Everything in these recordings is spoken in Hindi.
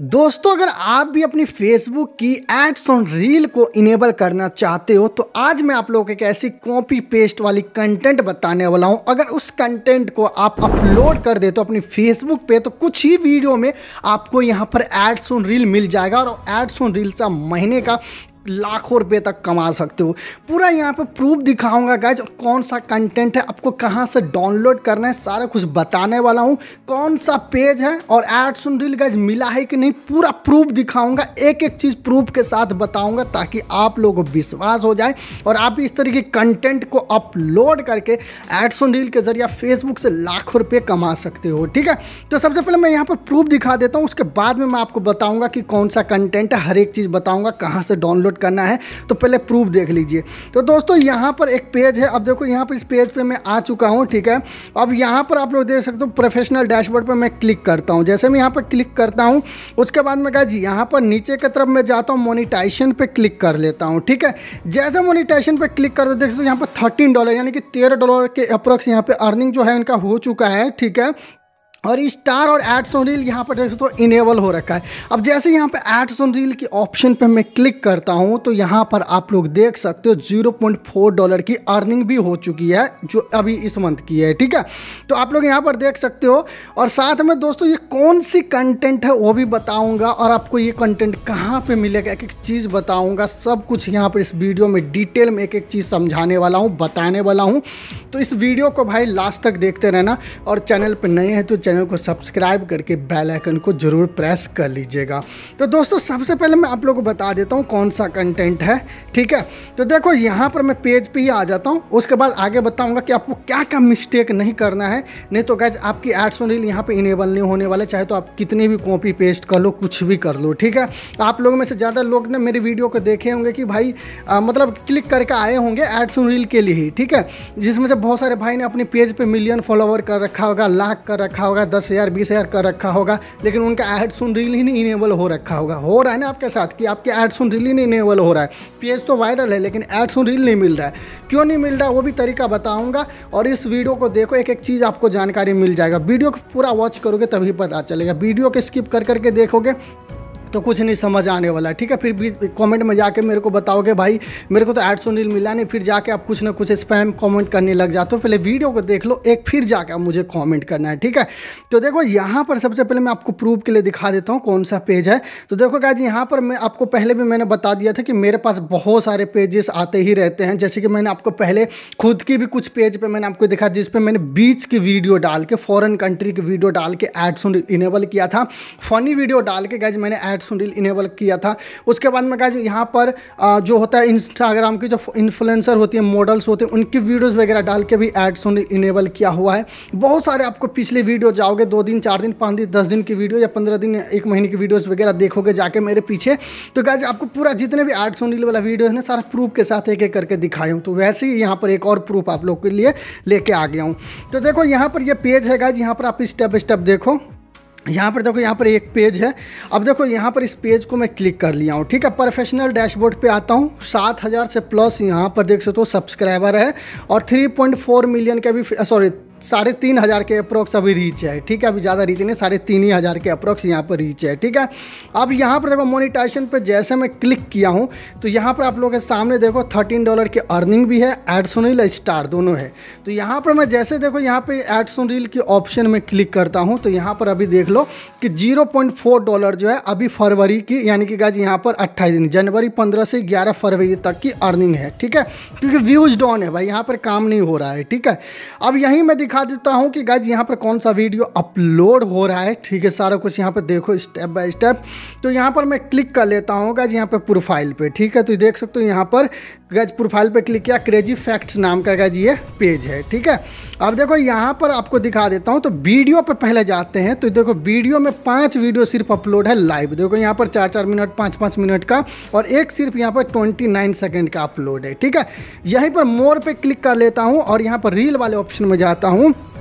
दोस्तों अगर आप भी अपनी फेसबुक की एड्स ऑन रील को इनेबल करना चाहते हो तो आज मैं आप लोगों को एक ऐसी कॉपी पेस्ट वाली कंटेंट बताने वाला हूं अगर उस कंटेंट को आप अपलोड कर देते हो अपनी फेसबुक पे तो कुछ ही वीडियो में आपको यहां पर एड्स ऑन रील मिल जाएगा और एड्स ऑन रील का महीने का लाखों रुपए तक कमा सकते हो पूरा यहाँ पे प्रूफ दिखाऊंगा गाइज और कौन सा कंटेंट है आपको कहाँ से डाउनलोड करना है सारा कुछ बताने वाला हूँ कौन सा पेज है और एड सुन रील गाइज मिला है कि नहीं पूरा प्रूफ दिखाऊंगा एक एक चीज़ प्रूफ के साथ बताऊंगा ताकि आप लोगों को विश्वास हो जाए और आप इस तरीके कंटेंट को अपलोड करके एड्स ऑन रील के जरिए फेसबुक से लाखों रुपये कमा सकते हो ठीक है तो सबसे पहले मैं यहाँ पर प्रूफ दिखा देता हूँ उसके बाद में मैं आपको बताऊँगा कि कौन सा कंटेंट है हर एक चीज़ बताऊँगा कहाँ से डाउनलोड डाउनलोड करना है तो पहले प्रूफ देख लीजिए तो दोस्तों यहाँ पर एक पेज है अब देखो यहाँ पर इस पेज पर मैं आ चुका हूँ ठीक है अब यहाँ पर आप लोग देख सकते हो प्रोफेशनल डैशबोर्ड पर मैं क्लिक करता हूँ जैसे मैं यहाँ पर क्लिक करता हूँ उसके बाद मैं कहा जी यहाँ पर नीचे की तरफ मैं जाता हूँ मोनिटाइशन पर क्लिक कर लेता हूँ ठीक है जैसे मोनिटाइशन पर क्लिक करते देख सकते हो यहाँ पर थर्टीन डॉलर यानी कि तेरह डॉलर के अप्रोक्स यहाँ पर अर्निंग जो है उनका हो चुका है ठीक है और स्टार और एड्स ऑन रील यहाँ पर देख सकते हो तो इनेबल हो रखा है अब जैसे यहाँ पर एड्स ऑन रील के ऑप्शन पे मैं क्लिक करता हूँ तो यहाँ पर आप लोग देख सकते हो 0.4 डॉलर की अर्निंग भी हो चुकी है जो अभी इस मंथ की है ठीक है तो आप लोग यहाँ पर देख सकते हो और साथ में दोस्तों ये कौन सी कंटेंट है वो भी बताऊँगा और आपको ये कंटेंट कहाँ पर मिलेगा एक एक चीज़ बताऊँगा सब कुछ यहाँ पर इस वीडियो में डिटेल में एक एक चीज़ समझाने वाला हूँ बताने वाला हूँ तो इस वीडियो को भाई लास्ट तक देखते रहना और चैनल पर नए हैं तो चैनल चैनल को सब्सक्राइब करके बेल आइकन को ज़रूर प्रेस कर लीजिएगा तो दोस्तों सबसे पहले मैं आप लोगों को बता देता हूँ कौन सा कंटेंट है ठीक है तो देखो यहाँ पर मैं पेज पे ही आ जाता हूँ उसके बाद आगे बताऊँगा कि आपको क्या क्या मिस्टेक नहीं करना है नहीं तो गैज आपकी एड्स ऑन रील यहाँ पर इनेबल नहीं होने वाले चाहे तो आप कितनी भी कॉपी पेस्ट कर लो कुछ भी कर लो ठीक है आप लोगों में से ज़्यादा लोग ने मेरी वीडियो को देखे होंगे कि भाई आ, मतलब क्लिक करके आए होंगे एड्स ऑन रील के लिए ही ठीक है जिसमें से बहुत सारे भाई ने अपने पेज पर पे मिलियन फॉलोवर कर रखा होगा लाख कर रखा होगा हज़ार दस हज़ार बीस हज़ार कर रखा होगा लेकिन उनका एड सुन रील ही नहीं इनेबल हो रखा होगा हो रहा है ना आपके साथ कि आपके एड सुन रील ही नहीं इनेबल हो रहा है पेज तो वायरल है लेकिन एड सुन रील नहीं मिल रहा है क्यों नहीं मिल रहा वो भी तरीका बताऊँगा और इस वीडियो को देखो एक एक चीज़ आपको जानकारी मिल जाएगा वीडियो को पूरा वॉच करोगे तभी पता चलेगा वीडियो को स्किप कर करके देखोगे तो कुछ नहीं समझ आने वाला ठीक है फिर भी कमेंट में जाके मेरे को बताओगे भाई मेरे को तो आठ सुनील मिला नहीं फिर जाके आप कुछ ना कुछ स्पैम कमेंट करने लग जाते हो पहले वीडियो को देख लो एक फिर जाके आप मुझे कमेंट करना है ठीक है तो देखो यहाँ पर सबसे पहले मैं आपको प्रूफ के लिए दिखा देता हूँ कौन सा पेज है तो देखो जी यहाँ पर मैं आपको पहले भी मैंने बता दिया था कि मेरे पास बहुत सारे पेजेस आते ही रहते हैं जैसे कि मैंने आपको पहले खुद की भी कुछ पेज पर मैंने आपको दिखा जिस मैंने बीच की वीडियो डाल के फॉरन कंट्री की वीडियो डाल के एड्स इनेबल किया था फनी वीडियो डाल के गाइज मैंने एड्स सुनील इनेबल किया था उसके बाद में कहा यहाँ पर जो होता है इंस्टाग्राम की जो इन्फ्लुएंसर होती है मॉडल्स होते हैं उनकी वीडियोज़ वगैरह डाल के भी एड सुनील इनेबल किया हुआ है बहुत सारे आपको पिछले वीडियो जाओगे दो दिन चार दिन पाँच दिन दस दिन की वीडियो या पंद्रह दिन एक महीने की वीडियोज़ वगैरह देखोगे जाके मेरे पीछे तो गाइज आपको पूरा जितने भी एड्स सुनील वाला वीडियो है ना सारा प्रूफ के साथ एक एक करके दिखाया हूँ तो वैसे ही यहाँ पर एक और प्रूफ आप लोग के लिए लेके आ गया हूँ तो देखो यहाँ पर ये पेज है गाइज यहाँ पर आप स्टेप स्टेप देखो यहाँ पर देखो यहाँ पर एक पेज है अब देखो यहाँ पर इस पेज को मैं क्लिक कर लिया हूँ ठीक है प्रोफेशनल डैशबोर्ड पे आता हूँ सात हज़ार से प्लस यहाँ पर देख सकते हो सब्सक्राइबर है और थ्री पॉइंट फोर मिलियन के भी सॉरी साढ़े तीन हज़ार के अप्रोक्स अभी रीच है ठीक है अभी ज़्यादा रीच नहीं साढ़े तीन ही हज़ार के अप्रोक्स यहाँ पर रीच है ठीक है अब यहाँ पर देखो मोनिटाइजेशन पर जैसे मैं क्लिक किया हूँ तो यहाँ पर आप लोगों के सामने देखो थर्टीन डॉलर की अर्निंग भी है एडसोनिल स्टार दोनों है तो यहाँ पर मैं जैसे देखो यहाँ पर पे एडसोनिल की ऑप्शन में क्लिक करता हूँ तो यहाँ पर अभी देख लो कि जीरो डॉलर जो है अभी फरवरी की यानी कि गाज यहाँ पर अट्ठाईस दिन जनवरी पंद्रह से ग्यारह फरवरी तक की अर्निंग है ठीक है क्योंकि व्यूज डाउन है भाई यहाँ पर काम नहीं हो रहा है ठीक है अब यहीं मैं दिखा दिखा देता हूँ कि गाइज यहाँ पर कौन सा वीडियो अपलोड हो रहा है ठीक है सारा कुछ यहाँ पर देखो स्टेप बाय स्टेप तो यहाँ पर मैं क्लिक कर लेता हूँ गाइज यहाँ पर प्रोफाइल पे ठीक है तो देख सकते हो यहाँ पर गज प्रोफाइल पे क्लिक किया क्रेजी फैक्ट्स नाम का गज ये पेज है ठीक है अब देखो यहाँ पर आपको दिखा देता हूँ तो वीडियो पे पहले जाते हैं तो देखो वीडियो में पाँच वीडियो सिर्फ अपलोड है लाइव देखो यहाँ पर चार चार मिनट पाँच पाँच मिनट का और एक सिर्फ यहाँ पर ट्वेंटी नाइन सेकेंड का अपलोड है ठीक है यहीं पर मोर पर क्लिक कर लेता हूँ और यहाँ पर रील वाले ऑप्शन में जाता हूँ um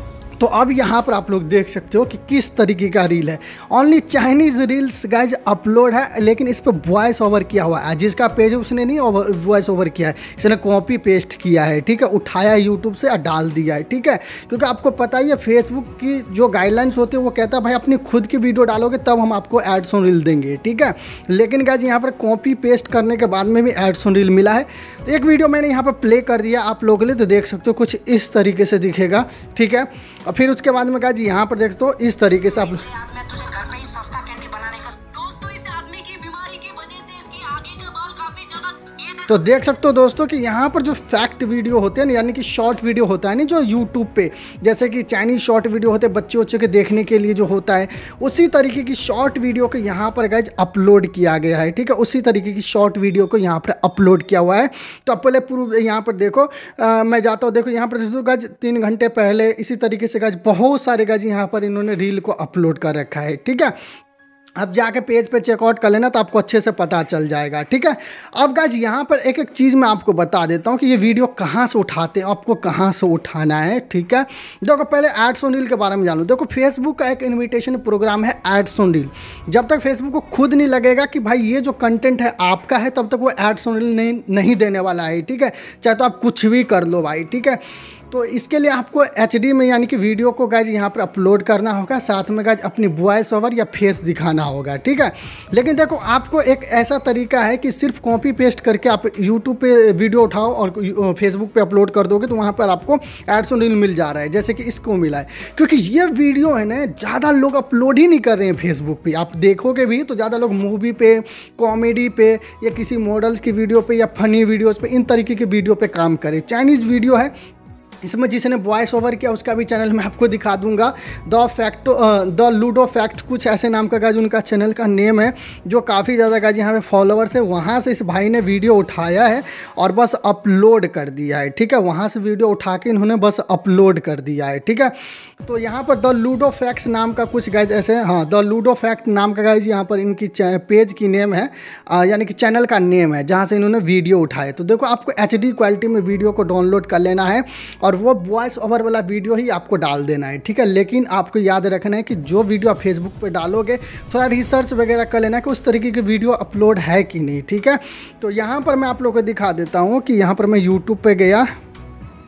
तो अब यहाँ पर आप लोग देख सकते हो कि किस तरीके का रील है only Chinese reels guys upload है लेकिन इस पर वॉइस ओवर किया हुआ है जिसका पेज उसने नहीं ओवर वॉइस ओवर किया है इसने कॉपी पेस्ट किया है ठीक है उठाया यूट्यूब से और डाल दिया है ठीक है क्योंकि आपको पता ही है फेसबुक की जो गाइडलाइंस होती है वो कहता है भाई अपनी खुद की वीडियो डालोगे तब हम आपको एड्स ऑन रील देंगे ठीक है लेकिन गाइज यहाँ पर कॉपी पेस्ट करने के बाद में भी एड्स ऑन रील मिला है तो एक वीडियो मैंने यहाँ पर प्ले कर दिया आप लोगों के लिए तो देख सकते हो कुछ इस तरीके से दिखेगा ठीक है फिर उसके बाद में कहा जी यहाँ पर देख दो तो इस तरीके से आप तो देख सकते हो दोस्तों कि यहाँ पर जो फैक्ट वीडियो होते हैं यानी कि शॉर्ट वीडियो होता है ना जो यूट्यूब पे जैसे कि चाइनीज शॉर्ट वीडियो होते हैं बच्चे बच्चों के देखने के लिए जो होता है उसी तरीके की शॉर्ट वीडियो को यहाँ पर गाइज अपलोड किया गया है ठीक है उसी तरीके की शॉर्ट वीडियो को यहाँ पर अपलोड किया हुआ है तो आप पहले पूर्व यहाँ पर देखो आ, मैं जाता हूँ देखो यहाँ पर गज तीन घंटे पहले इसी तरीके से गज बहुत सारे गज यहाँ पर इन्होंने रील को अपलोड कर रखा है ठीक है अब जाके पेज पे चेकआउट कर लेना तो आपको अच्छे से पता चल जाएगा ठीक है अब गाज यहाँ पर एक एक चीज़ मैं आपको बता देता हूँ कि ये वीडियो कहाँ से उठाते हैं आपको कहाँ से उठाना है ठीक है देखो पहले एड्स ऑन रील के बारे में जान लो देखो फेसबुक का एक इन्विटेशन प्रोग्राम है एड्स ऑन रील जब तक फेसबुक को खुद नहीं लगेगा कि भाई ये जो कंटेंट है आपका है तब तक वो एड्स ऑन रील नहीं देने वाला है ठीक है चाहे तो आप कुछ भी कर लो भाई ठीक है तो इसके लिए आपको एच में यानी कि वीडियो को गाइज यहाँ पर अपलोड करना होगा साथ में गाइज अपनी वॉइस ओवर या फेस दिखाना होगा ठीक है लेकिन देखो आपको एक ऐसा तरीका है कि सिर्फ कॉपी पेस्ट करके आप यूट्यूब पे वीडियो उठाओ और फेसबुक पे अपलोड कर दोगे तो वहाँ पर आपको एड्स ऑन रील मिल जा रहा है जैसे कि इसको मिला है क्योंकि ये वीडियो है ना ज़्यादा लोग अपलोड ही नहीं कर रहे हैं फेसबुक पर आप देखोगे भी तो ज़्यादा लोग मूवी पे कॉमेडी पे या किसी मॉडल्स की वीडियो पे या फनी वीडियोज़ पे इन तरीके की वीडियो पे काम करें चाइनीज़ वीडियो है इसमें जिसने वॉइस ओवर किया उसका भी चैनल मैं आपको दिखा दूंगा the fact the ludo fact कुछ ऐसे नाम का गाजी उनका चैनल का नेम है जो काफ़ी ज़्यादा गाइज यहाँ पे फॉलोअर्स है वहाँ से इस भाई ने वीडियो उठाया है और बस अपलोड कर दिया है ठीक है वहाँ से वीडियो उठा के इन्होंने बस अपलोड कर दिया है ठीक है तो यहाँ पर द लूडो फैक्ट्स नाम का कुछ गाइज ऐसे हैं हाँ द लूडो फैक्ट नाम का गाइज यहाँ पर इनकी पेज की नेम है यानी कि चैनल का नेम है जहाँ से इन्होंने वीडियो उठाए तो देखो आपको एच क्वालिटी में वीडियो को डाउनलोड कर लेना है और वो वॉइस ओवर वाला वीडियो ही आपको डाल देना है ठीक है लेकिन आपको याद रखना है कि जो वीडियो आप फेसबुक पर डालोगे थोड़ा रिसर्च वगैरह कर लेना कि उस तरीके की वीडियो अपलोड है कि नहीं ठीक है तो यहाँ पर मैं आप लोग को दिखा देता हूँ कि यहाँ पर मैं यूट्यूब पर गया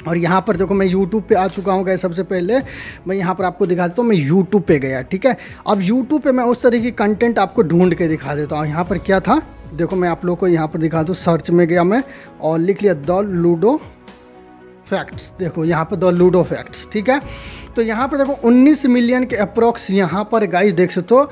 और यहाँ पर देखो मैं यूट्यूब पे आ चुका हूँ गए सबसे पहले मैं यहाँ पर आपको दिखा देता हूँ मैं यूट्यूब पे गया ठीक है अब यूट्यूब पे मैं उस तरह की कंटेंट आपको ढूंढ के दिखा देता हूँ यहाँ पर क्या था देखो मैं आप लोग को यहाँ पर दिखा दूँ सर्च में गया मैं और लिख लिया द लूडो फैक्ट्स देखो यहाँ पर द लूडो फैक्ट्स ठीक है तो यहाँ पर देखो 19 मिलियन के अप्रोक्स यहाँ पर गाइस देख सकते हो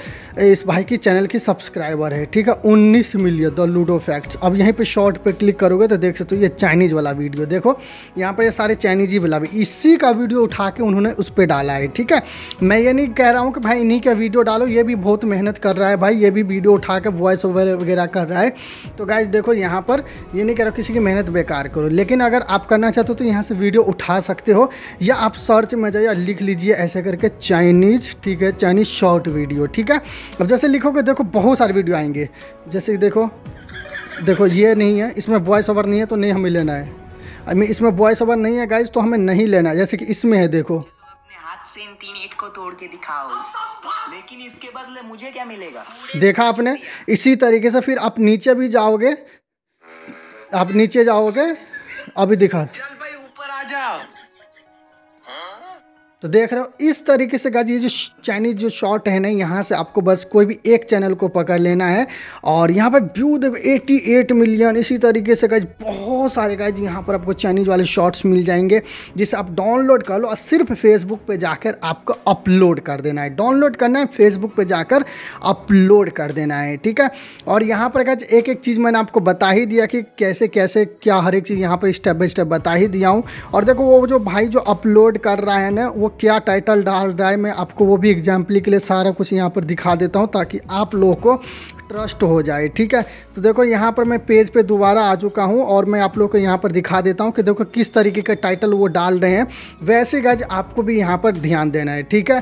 इस भाई की चैनल की सब्सक्राइबर है ठीक है 19 मिलियन द लूडो फैक्ट्स अब यहीं पे शॉर्ट पे क्लिक करोगे तो देख सकते हो ये चाइनीज़ वाला वीडियो देखो यहाँ पर ये सारे चाइनीज ही वाला इसी का वीडियो उठा के उन्होंने उस पर डाला है ठीक है मैं ये नहीं कह रहा हूँ कि भाई इन्हीं का वीडियो डालो ये भी बहुत मेहनत कर रहा है भाई ये भी वीडियो उठा के वॉइस ओवर वगैरह कर रहा है तो गाइज देखो यहाँ पर ये नहीं कह रहा किसी की मेहनत बेकार करो लेकिन अगर आप करना चाहते हो तो यहाँ से वीडियो उठा सकते हो या आप सर्च में जाइए लिख लीजिए ऐसे करके चाइनीज़ ठीक है चाइनीज़ शॉर्ट वीडियो ठीक है अब जैसे लिखोगे देखो बहुत सारे वीडियो आएंगे जैसे देखो देखो ये नहीं है इसमें वॉइस ओवर नहीं है तो नहीं हमें लेना है आई मीन इसमें वॉइस ओवर नहीं है गाइज तो हमें नहीं लेना है जैसे कि इसमें है देखो देखा आपने इसी तरीके से फिर आप नीचे भी जाओगे आप नीचे जाओगे अभी दिखा तो देख रहे हो इस तरीके से गाजी ये जो चाइनीज जो शॉट है ना यहाँ से आपको बस कोई भी एक चैनल को पकड़ लेना है और यहाँ पर व्यू देखो 88 मिलियन इसी तरीके से गाइज बहुत सारे गाइज यहाँ पर आपको चाइनीज वाले शॉर्ट्स मिल जाएंगे जिसे आप डाउनलोड कर लो और सिर्फ फेसबुक पे जाकर आपको अपलोड कर देना है डाउनलोड करना है फेसबुक पर जाकर अपलोड कर देना है ठीक है और यहाँ पर गाइज एक एक चीज़ मैंने आपको बता ही दिया कि कैसे कैसे क्या हर एक चीज़ यहाँ पर स्टेप बाई स्टेप बता ही दिया हूँ और देखो वो जो भाई जो अपलोड कर रहा है ना वो क्या टाइटल डाल रहा है मैं आपको वो भी एग्जाम्पली के लिए सारा कुछ यहाँ पर दिखा देता हूँ ताकि आप लोगों को क्रस्ट हो जाए ठीक है तो देखो यहाँ पर मैं पेज पे दोबारा आ चुका हूँ और मैं आप लोग को यहाँ पर दिखा देता हूँ कि देखो किस तरीके का टाइटल वो डाल रहे हैं वैसे गज आपको भी यहाँ पर ध्यान देना है ठीक है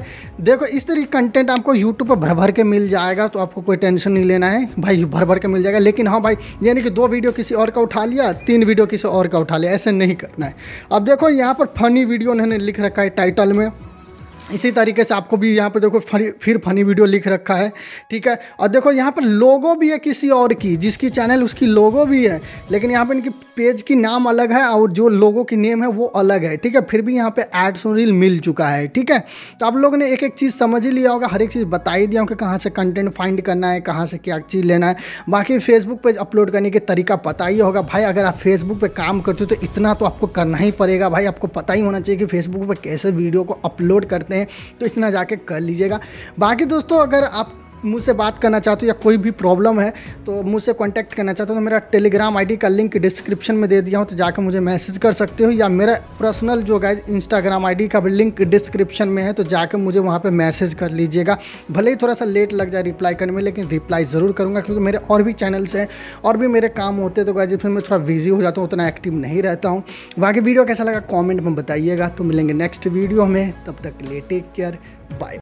देखो इस तरीके कंटेंट आपको यूट्यूब पर भर भर के मिल जाएगा तो आपको कोई टेंशन नहीं लेना है भाई भर भर के मिल जाएगा लेकिन हाँ भाई यानी कि दो वीडियो किसी और का उठा लिया तीन वीडियो किसी और का उठा लिया ऐसे नहीं करना है अब देखो यहाँ पर फनी वीडियो उन्होंने लिख रखा है टाइटल में इसी तरीके से आपको भी यहाँ पर देखो फिर फनी वीडियो लिख रखा है ठीक है और देखो यहाँ पर लोगो भी है किसी और की जिसकी चैनल उसकी लोगो भी है लेकिन यहाँ पर इनकी पेज की नाम अलग है और जो लोगों की नेम है वो अलग है ठीक है फिर भी यहाँ पे एड्स और रील मिल चुका है ठीक है तो आप लोगों ने एक एक चीज़ समझ ही लिया होगा हर एक चीज़ बता ही दिया होगा कहाँ से कंटेंट फाइंड करना है कहाँ से क्या चीज़ लेना है बाकी फेसबुक पर अपलोड करने के तरीका पता ही होगा भाई अगर आप फेसबुक पर काम करते हो तो इतना तो आपको करना ही पड़ेगा भाई आपको पता ही होना चाहिए कि फेसबुक पर कैसे वीडियो को अपलोड करते हैं हैं तो इतना जाके कर लीजिएगा बाकी दोस्तों अगर आप मुझसे बात करना चाहते हो या कोई भी प्रॉब्लम है तो मुझसे कॉन्टैक्ट करना चाहते हो तो मेरा टेलीग्राम आईडी का लिंक डिस्क्रिप्शन में दे दिया हूँ तो जाकर मुझे मैसेज कर सकते हो या मेरा पर्सनल जो गाइज इंस्टाग्राम आईडी का भी लिंक डिस्क्रिप्शन में है तो जाकर मुझे वहाँ पर मैसेज कर लीजिएगा भले ही थोड़ा सा लेट लग जाए रिप्लाई करने में लेकिन रिप्लाई ज़रूर करूँगा क्योंकि मेरे और भी चैनल्स हैं और भी मेरे काम होते तो गाइज फिर मैं थोड़ा बिजी हो जाता हूँ उतना एक्टिव नहीं रहता हूँ बाकी वीडियो कैसा लगा कॉमेंट में बताइएगा तो मिलेंगे नेक्स्ट वीडियो में तब तक ले टेक केयर बाय